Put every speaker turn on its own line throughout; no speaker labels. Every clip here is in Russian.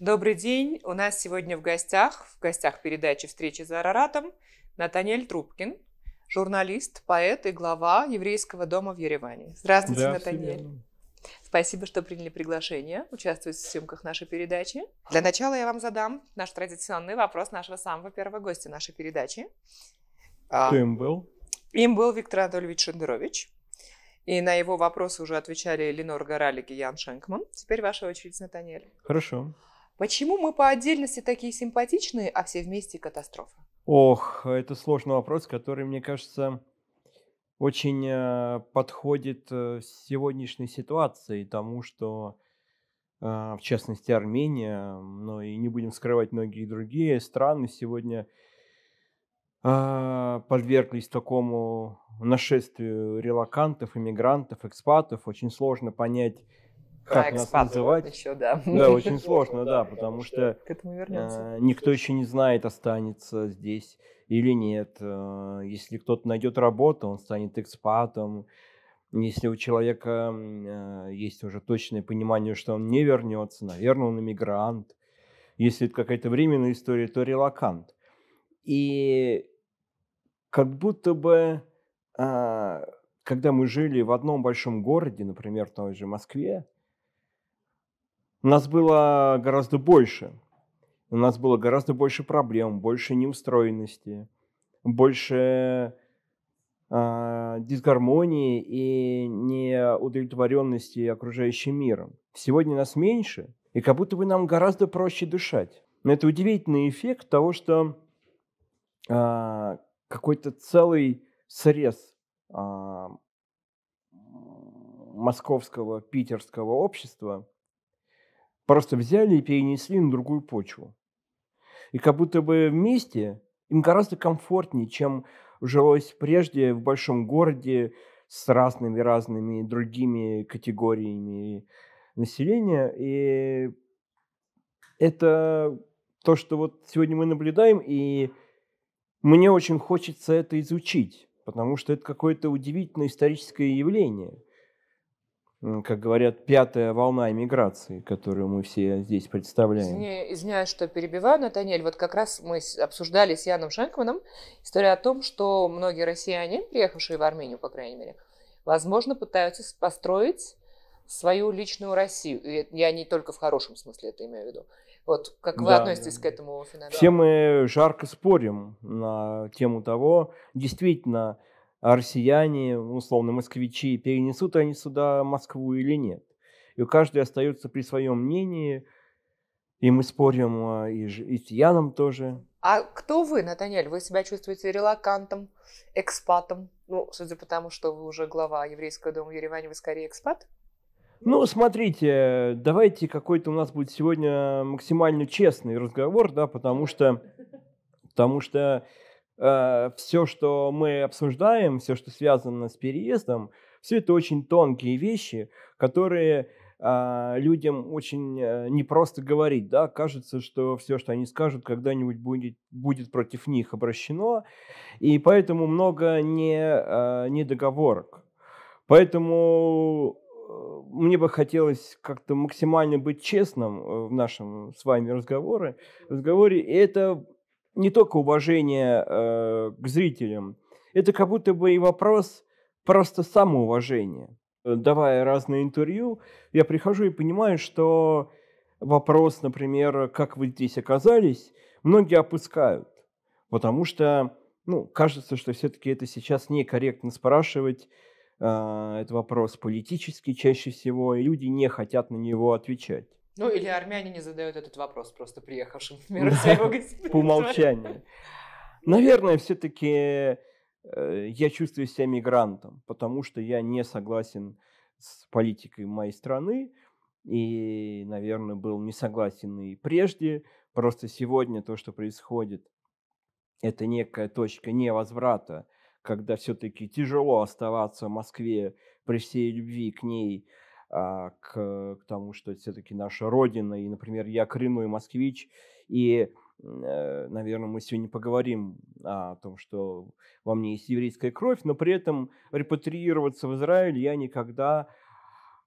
Добрый день. У нас сегодня в гостях, в
гостях передачи «Встречи за Араратом» Натаниэль Трубкин, журналист, поэт и глава Еврейского дома в Ереване. Здравствуйте, да, Натаниэль. Спасибо, что приняли приглашение участвовать в съемках нашей передачи. Для начала я вам задам наш традиционный вопрос нашего самого первого гостя нашей передачи.
А, Кто им был?
Им был Виктор Анатольевич Шендерович. И на его вопросы уже отвечали Ленор Горалик и Ян Шенкман. Теперь ваша очередь, Натаниэль. Хорошо. Почему мы по отдельности такие симпатичные, а все вместе катастрофа?
Ох, это сложный вопрос, который, мне кажется, очень э, подходит э, сегодняшней ситуации, тому, что, э, в частности, Армения, но и не будем скрывать многие другие страны сегодня подверглись такому нашествию релакантов, иммигрантов, экспатов. Очень сложно понять, как нас называть. Еще, да. да, очень сложно, да, потому что к этому э, никто еще не знает, останется здесь или нет. Э, если кто-то найдет работу, он станет экспатом. Если у человека э, есть уже точное понимание, что он не вернется, наверное, он иммигрант. Если это какая-то временная история, то релакант. И как будто бы, когда мы жили в одном большом городе, например, в той же Москве, у нас было гораздо больше. У нас было гораздо больше проблем, больше неустроенности, больше э, дисгармонии и неудовлетворенности окружающим миром. Сегодня нас меньше, и как будто бы нам гораздо проще дышать. Но это удивительный эффект того, что э, какой-то целый срез э, московского, питерского общества – просто взяли и перенесли на другую почву. И как будто бы вместе им гораздо комфортнее, чем жилось прежде в большом городе с разными-разными другими категориями населения. И это то, что вот сегодня мы наблюдаем, и мне очень хочется это изучить, потому что это какое-то удивительное историческое явление – как говорят, пятая волна иммиграции, которую мы все здесь представляем.
Извиняюсь, что перебиваю, Натаниэль. Вот как раз мы обсуждали с Яном Шенкманом историю о том, что многие россияне, приехавшие в Армению, по крайней мере, возможно, пытаются построить свою личную Россию. И я не только в хорошем смысле это имею в виду. Вот как вы да, относитесь к этому феномену? Все
мы жарко спорим на тему того, действительно, а россияне, условно, москвичи, перенесут они сюда Москву или нет. И у каждой остается при своем мнении, и мы спорим а, и, и с Яном тоже.
А кто вы, Натаниэль? Вы себя чувствуете релакантом, экспатом? Ну, судя по тому, что вы уже глава еврейского дома в Ереване, вы скорее экспат?
Ну, смотрите, давайте какой-то у нас будет сегодня максимально честный разговор, да, потому что, потому что Э, все, что мы обсуждаем, все, что связано с переездом, все это очень тонкие вещи, которые а, людям очень э, непросто говорить, да, кажется, что все, что они скажут, когда-нибудь будет, будет против них обращено, и поэтому много не, э, не договорок. Поэтому э, мне бы хотелось как-то максимально быть честным в нашем с вами разговоре, разговоре. И это не только уважение э, к зрителям, это как будто бы и вопрос просто самоуважения. Давая разные интервью, я прихожу и понимаю, что вопрос, например, как вы здесь оказались, многие опускают, потому что, ну, кажется, что все-таки это сейчас некорректно спрашивать. Э, это вопрос политический чаще всего, и люди не хотят на него отвечать.
Ну, или армяне не задают этот вопрос просто приехавшим в меру да, По умолчанию.
Наверное, все-таки э, я чувствую себя мигрантом, потому что я не согласен с политикой моей страны и, наверное, был не согласен и прежде. Просто сегодня то, что происходит, это некая точка невозврата, когда все-таки тяжело оставаться в Москве при всей любви к ней – а, к, к тому, что это все-таки наша родина. И, например, я коренной москвич, и, э, наверное, мы сегодня поговорим о том, что во мне есть еврейская кровь, но при этом репатриироваться в Израиль я никогда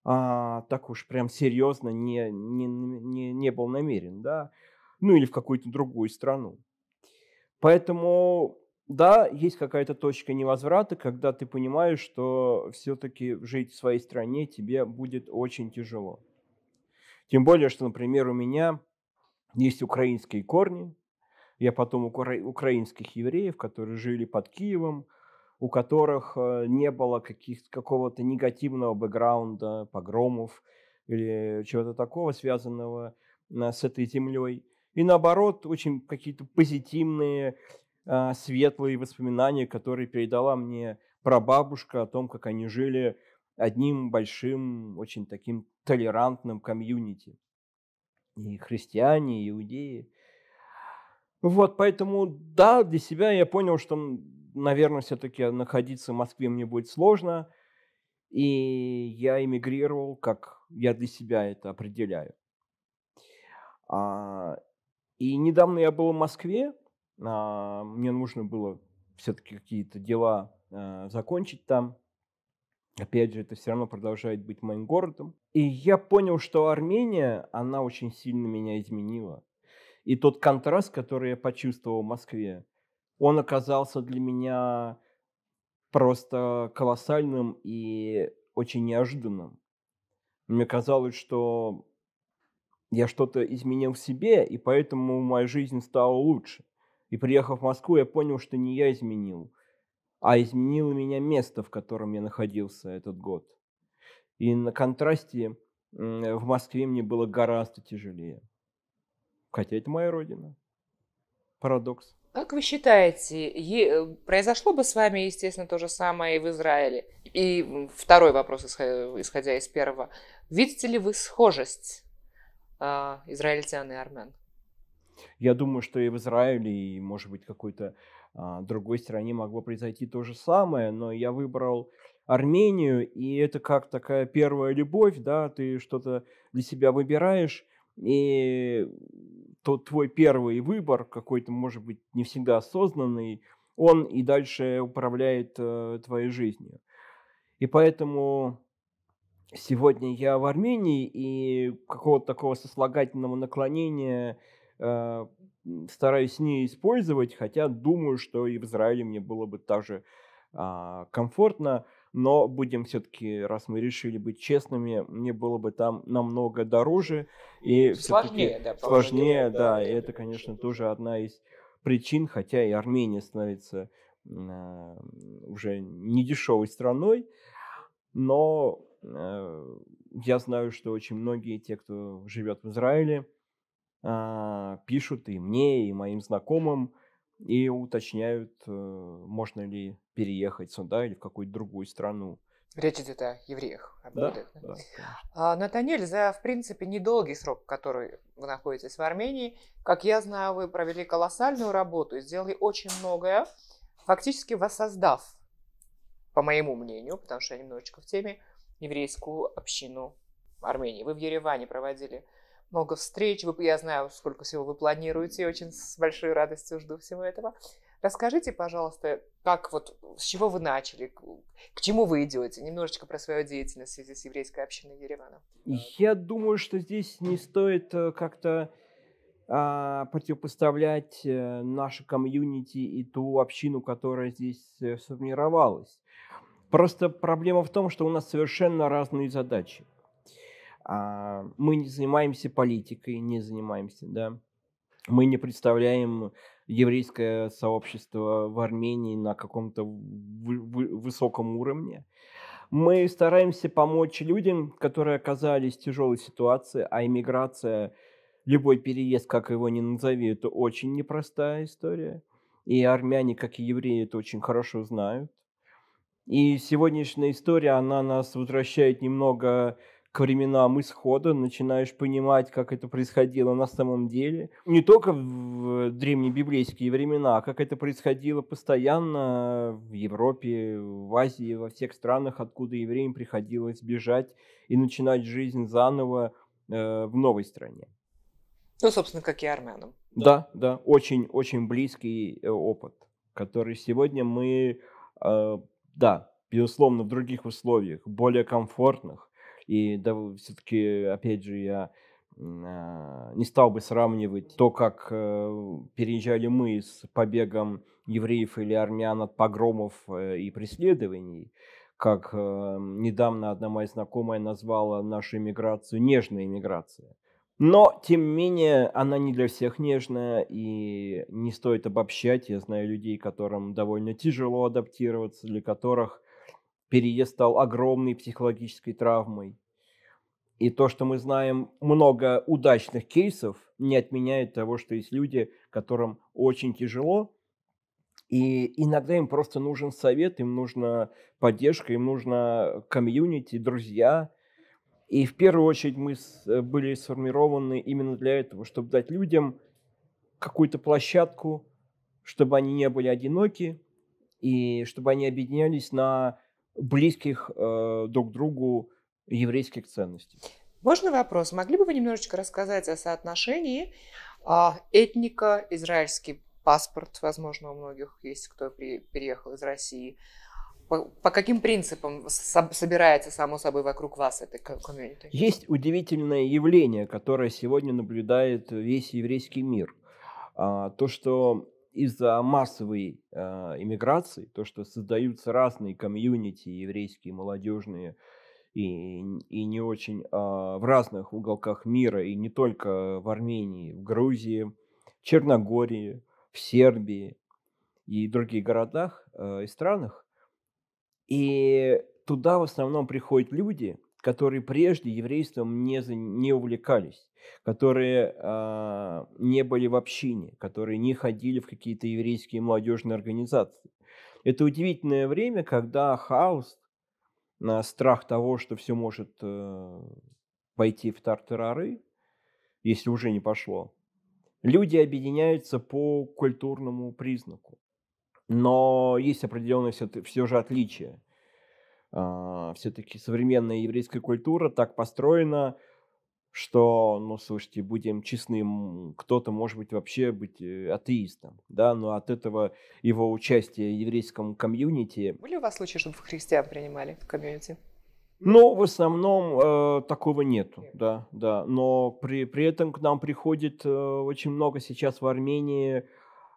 а, так уж прям серьезно не, не, не, не был намерен, да, ну или в какую-то другую страну. Поэтому да, есть какая-то точка невозврата, когда ты понимаешь, что все-таки жить в своей стране тебе будет очень тяжело. Тем более, что, например, у меня есть украинские корни. Я потом укра... украинских евреев, которые жили под Киевом, у которых э, не было каких какого-то негативного бэкграунда, погромов или чего-то такого, связанного э, с этой землей. И наоборот, очень какие-то позитивные а, светлые воспоминания, которые передала мне прабабушка о том, как они жили одним большим, очень таким толерантным комьюнити. И христиане, и иудеи. Вот, поэтому, да, для себя я понял, что, наверное, все-таки находиться в Москве мне будет сложно. И я эмигрировал, как я для себя это определяю. А, и недавно я был в Москве, а, мне нужно было все-таки какие-то дела а, закончить там. Опять же, это все равно продолжает быть моим городом. И я понял, что Армения, она очень сильно меня изменила. И тот контраст, который я почувствовал в Москве, он оказался для меня просто колоссальным и очень неожиданным. Мне казалось, что я что-то изменил в себе, и поэтому моя жизнь стала лучше. И приехав в Москву, я понял, что не я изменил, а изменило меня место, в котором я находился этот год. И на контрасте в Москве мне было гораздо тяжелее. Хотя это моя родина. Парадокс.
Как вы считаете, произошло бы с вами, естественно, то же самое и в Израиле? И второй вопрос, исходя из первого. Видите ли вы схожесть э, израильтян и армян?
Я думаю, что и в Израиле, и, может быть, какой-то а, другой стране могло произойти то же самое, но я выбрал Армению, и это как такая первая любовь, да, ты что-то для себя выбираешь, и тот твой первый выбор, какой-то, может быть, не всегда осознанный, он и дальше управляет э, твоей жизнью. И поэтому сегодня я в Армении, и какого-то такого сослагательного наклонения Э, стараюсь не использовать, хотя думаю, что и в Израиле мне было бы также а, комфортно. Но будем все-таки, раз мы решили быть честными, мне было бы там намного дороже и сложнее, да, сложнее, да, да, и это, конечно, тоже одна из причин, хотя и Армения становится э, уже недешевой страной, но э, я знаю, что очень многие те, кто живет в Израиле, а, пишут и мне, и моим знакомым, и уточняют, э, можно ли переехать сюда или в какую-то другую страну.
Речь идет о евреях. Об да, да. А, Натанель, за, в принципе, недолгий срок, который вы находитесь в Армении, как я знаю, вы провели колоссальную работу, сделали очень многое, фактически воссоздав, по моему мнению, потому что я немножечко в теме, еврейскую общину Армении. Вы в Ереване проводили много встреч. я знаю, сколько всего вы планируете, и очень с большой радостью жду всего этого. Расскажите, пожалуйста, как вот, с чего вы начали, к чему вы идете? Немножечко про свою деятельность в связи с еврейской общиной Еревана.
Я думаю, что здесь не стоит э, как-то а, противопоставлять э, наше комьюнити и ту общину, которая здесь э, сформировалась. Просто проблема в том, что у нас совершенно разные задачи. А, мы не занимаемся политикой, не занимаемся, да. Мы не представляем еврейское сообщество в Армении на каком-то высоком уровне. Мы стараемся помочь людям, которые оказались в тяжелой ситуации, а иммиграция, любой переезд, как его ни назови, это очень непростая история. И армяне, как и евреи, это очень хорошо знают. И сегодняшняя история, она нас возвращает немного к временам исхода, начинаешь понимать, как это происходило на самом деле. Не только в древнебиблейские времена, а как это происходило постоянно в Европе, в Азии, во всех странах, откуда евреям приходилось бежать и начинать жизнь заново э, в новой стране.
Ну, собственно, как и армянам.
Да, да, очень-очень близкий э, опыт, который сегодня мы, э, да, безусловно, в других условиях, более комфортных, и да, все-таки, опять же, я а, не стал бы сравнивать то, как э, переезжали мы с побегом евреев или армян от погромов э, и преследований, как эм, недавно одна моя знакомая назвала нашу иммиграцию нежной иммиграцией. Но, тем не менее, она не для всех нежная, и не стоит обобщать. Я знаю людей, которым довольно тяжело адаптироваться, для которых переезд стал огромной психологической травмой. И то, что мы знаем много удачных кейсов, не отменяет того, что есть люди, которым очень тяжело, и иногда им просто нужен совет, им нужна поддержка, им нужна комьюнити, друзья. И в первую очередь мы э, были сформированы именно для этого, чтобы дать людям какую-то площадку, чтобы они не были одиноки, и чтобы они объединялись на близких э, друг другу еврейских ценностей.
Можно вопрос? Могли бы вы немножечко рассказать о соотношении э, этника, израильский паспорт, возможно, у многих есть, кто при, переехал из России, по, по каким принципам со- собирается, само собой, вокруг вас это комьюнити?
Есть удивительное явление, которое сегодня наблюдает весь еврейский мир. А, то, что из-за массовой э, иммиграции, то, что создаются разные комьюнити еврейские, молодежные и, и не очень э, в разных уголках мира, и не только в Армении, в Грузии, в Черногории, в Сербии и других городах э, и странах. И туда в основном приходят люди – которые прежде еврейством не, не увлекались, которые э, не были в общине, которые не ходили в какие-то еврейские молодежные организации. Это удивительное время, когда хаос, э, страх того, что все может э, пойти в тартарары, если уже не пошло, люди объединяются по культурному признаку. Но есть определенные все, все же отличия а, все-таки современная еврейская культура так построена, что, ну, слушайте, будем честны, кто-то может быть вообще быть э, атеистом, да, но от этого его участия в еврейском комьюнити...
Были у вас случаи, чтобы христиан принимали в комьюнити?
Ну, в основном э, такого нету, Нет. да, да. Но при, при этом к нам приходит э, очень много сейчас в Армении э,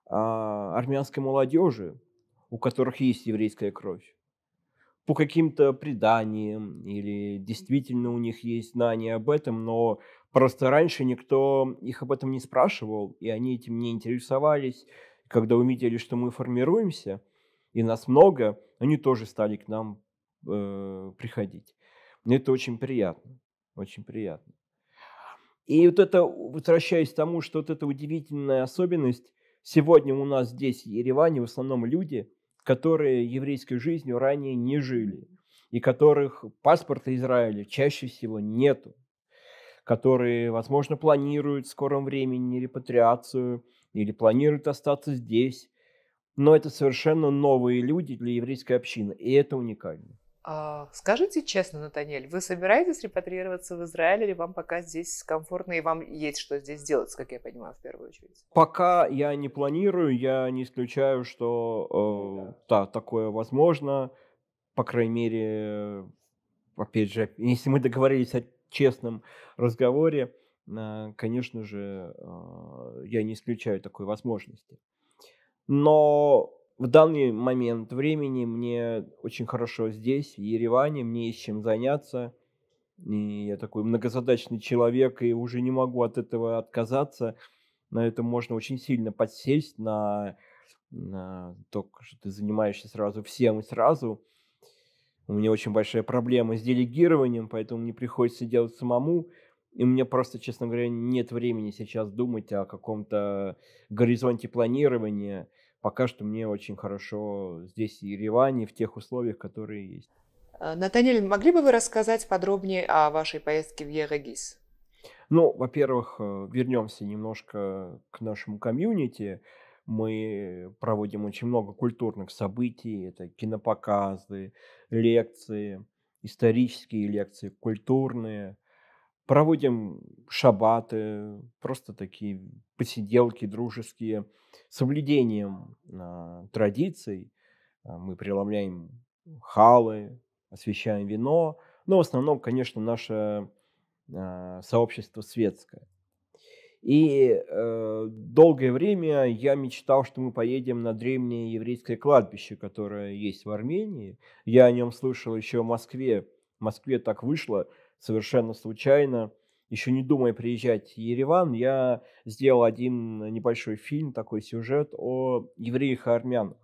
армянской молодежи, у которых есть еврейская кровь по каким-то преданиям, или действительно у них есть знания об этом, но просто раньше никто их об этом не спрашивал, и они этим не интересовались. Когда увидели, что мы формируемся, и нас много, они тоже стали к нам э, приходить. Но это очень приятно, очень приятно. И вот это, возвращаясь к тому, что вот эта удивительная особенность, сегодня у нас здесь в Ереване в основном люди – которые еврейской жизнью ранее не жили, и которых паспорта Израиля чаще всего нету, которые, возможно, планируют в скором времени репатриацию или планируют остаться здесь. Но это совершенно новые люди для еврейской общины, и это уникально.
А, скажите честно, Натаниэль, вы собираетесь репатриироваться в Израиль или вам пока здесь комфортно и вам есть что здесь делать, как я понимаю, в первую очередь?
Пока я не планирую, я не исключаю, что э, да. да, такое возможно. По крайней мере, опять же, если мы договорились о честном разговоре, э, конечно же, э, я не исключаю такой возможности. Но в данный момент времени мне очень хорошо здесь, в Ереване, мне есть чем заняться. И я такой многозадачный человек, и уже не могу от этого отказаться. На это можно очень сильно подсесть, на, на то, что ты занимаешься сразу всем и сразу. У меня очень большая проблема с делегированием, поэтому мне приходится делать самому. И у меня просто, честно говоря, нет времени сейчас думать о каком-то горизонте планирования – пока что мне очень хорошо здесь в Ереване, в тех условиях, которые есть.
Э, Натаниэль, могли бы вы рассказать подробнее о вашей поездке в Ерегис?
Ну, во-первых, э, вернемся немножко к нашему комьюнити. Мы проводим очень много культурных событий. Это кинопоказы, лекции, исторические лекции, культурные проводим шабаты, просто такие посиделки дружеские, соблюдением э, традиций. А, мы преломляем халы, освещаем вино. Но ну, в основном, конечно, наше э, сообщество светское. И э, долгое время я мечтал, что мы поедем на древнее еврейское кладбище, которое есть в Армении. Я о нем слышал еще в Москве. В Москве так вышло, совершенно случайно, еще не думая приезжать в Ереван, я сделал один небольшой фильм, такой сюжет о евреях и армянах.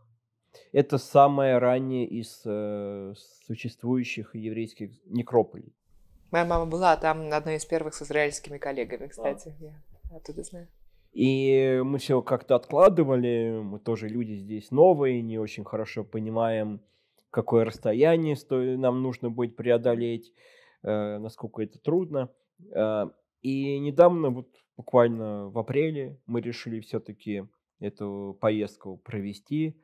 Это самое раннее из э, существующих еврейских некрополей.
Моя мама была там одной из первых с израильскими коллегами, а. кстати. А. Я оттуда знаю.
И мы все как-то откладывали, мы тоже люди здесь новые, не очень хорошо понимаем, какое расстояние стоит, нам нужно будет преодолеть. Э, насколько это трудно. Э, и недавно, вот буквально в апреле, мы решили все-таки эту поездку провести.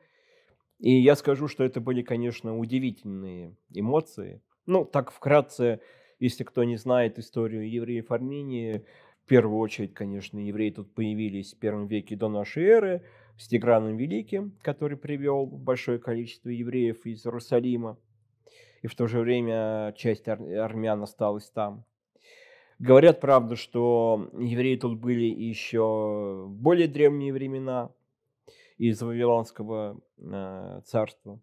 И я скажу, что это были, конечно, удивительные эмоции. Ну, так вкратце, если кто не знает историю евреев Армении, в первую очередь, конечно, евреи тут появились в первом веке до нашей эры с Тиграном Великим, который привел большое количество евреев из Иерусалима и в то же время часть ар- армян осталась там. Говорят, правда, что евреи тут были еще в более древние времена из Вавилонского э, царства.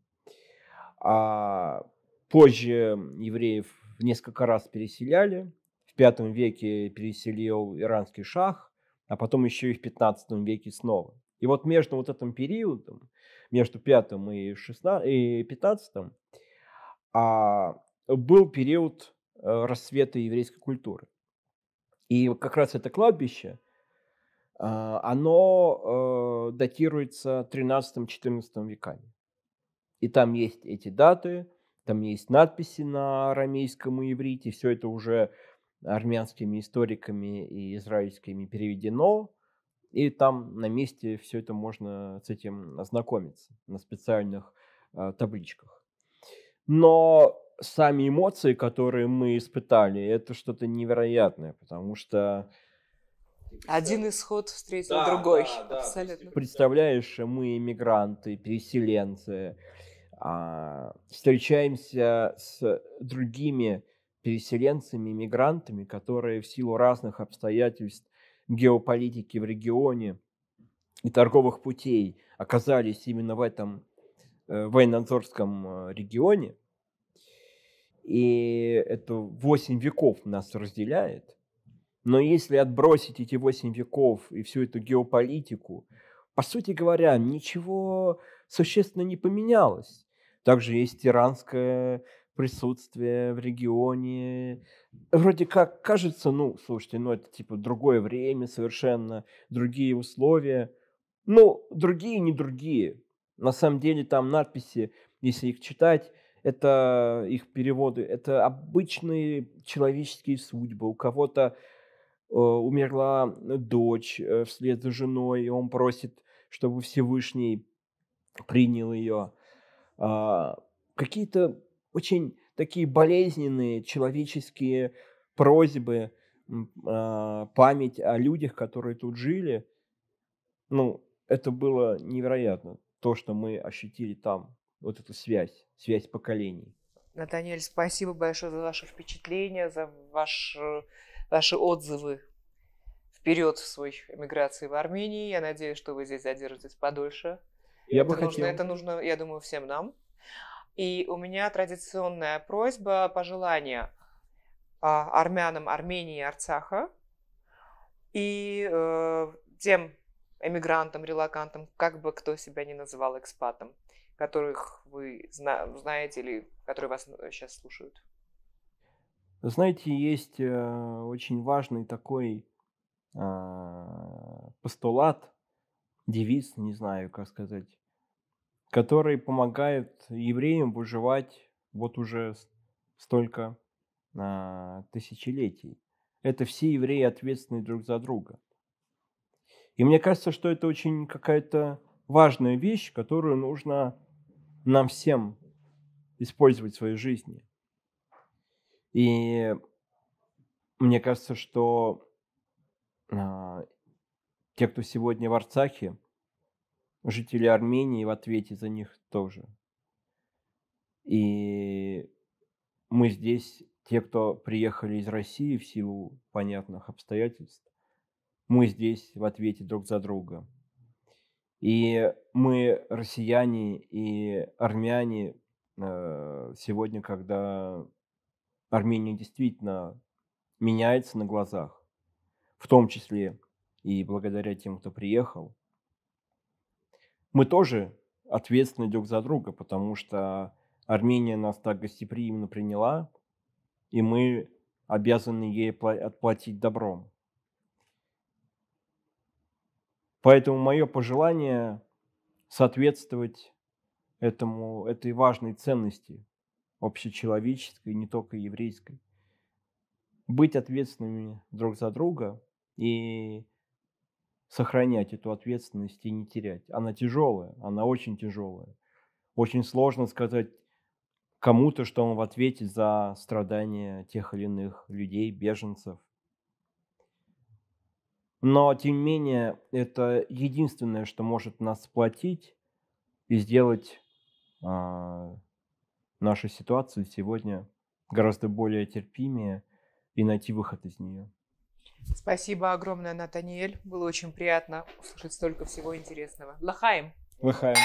А позже евреев несколько раз переселяли. В V веке переселил иранский шах, а потом еще и в XV веке снова. И вот между вот этим периодом, между V и, 16, и 15 а был период э, расцвета еврейской культуры. И как раз это кладбище, а, оно э, датируется 13-14 веками. И там есть эти даты, там есть надписи на арамейском и иврите, все это уже армянскими историками и израильскими переведено, и там на месте все это можно с этим ознакомиться на специальных э, табличках. Но сами эмоции, которые мы испытали, это что-то невероятное, потому что...
Один исход встретил да, другой, да, да, абсолютно.
Представляешь, мы иммигранты, переселенцы, а, встречаемся с другими переселенцами, иммигрантами, которые в силу разных обстоятельств геополитики в регионе и торговых путей оказались именно в этом э, военнозорском э, регионе, и это восемь веков нас разделяет. Но если отбросить эти восемь веков и всю эту геополитику, по сути говоря, ничего существенно не поменялось. Также есть иранское присутствие в регионе. Вроде как кажется, ну, слушайте, ну это типа другое время совершенно, другие условия. Ну, другие не другие. На самом деле там надписи, если их читать, это их переводы, это обычные человеческие судьбы. У кого-то э, умерла дочь э, вслед за женой, и он просит, чтобы Всевышний принял ее. Э, а, какие-то очень такие болезненные человеческие просьбы, э, память о людях, которые тут жили. Ну, это было невероятно, то, что мы ощутили там вот эту связь, связь поколений.
Натаниэль, спасибо большое за ваши впечатления, за ваши э, ваши отзывы вперед в свой эмиграции в Армении. Я надеюсь, что вы здесь задержитесь подольше. Я это бы нужно, хотел. Это нужно, я думаю, всем нам. И у меня традиционная просьба, пожелание а, армянам Армении и Арцаха и э, тем эмигрантам, релакантам, как бы кто себя ни называл экспатом которых вы зна- знаете или которые вас сейчас э, слушают?
Знаете, есть э, очень важный такой э, постулат, девиз, не знаю, как сказать, который помогает евреям выживать вот уже столько э, тысячелетий. Это все евреи ответственны друг за друга. И мне кажется, что это очень какая-то важная вещь, которую нужно нам всем использовать в своей жизни. И мне кажется, что э, те, кто сегодня в Арцахе, жители Армении в ответе за них тоже. И мы здесь, те, кто приехали из России в силу понятных обстоятельств, мы здесь в ответе друг за друга. И мы, россияне и армяне, э, сегодня, когда Армения действительно меняется на глазах, в том числе и благодаря тем, кто приехал, мы тоже ответственны друг за друга, потому что Армения нас так гостеприимно приняла, и мы обязаны ей отплатить добром. Поэтому мое пожелание соответствовать этому, этой важной ценности общечеловеческой, не только еврейской. Быть ответственными друг за друга и сохранять эту ответственность и не терять. Она тяжелая, она очень тяжелая. Очень сложно сказать кому-то, что он в ответе за страдания тех или иных людей, беженцев, но, тем не менее, это единственное, что может нас сплотить и сделать э, нашу ситуацию сегодня гораздо более терпимее и найти выход из нее.
Спасибо огромное, Натаниэль. Было очень приятно услышать столько всего интересного. Лахаем!
Лахаем!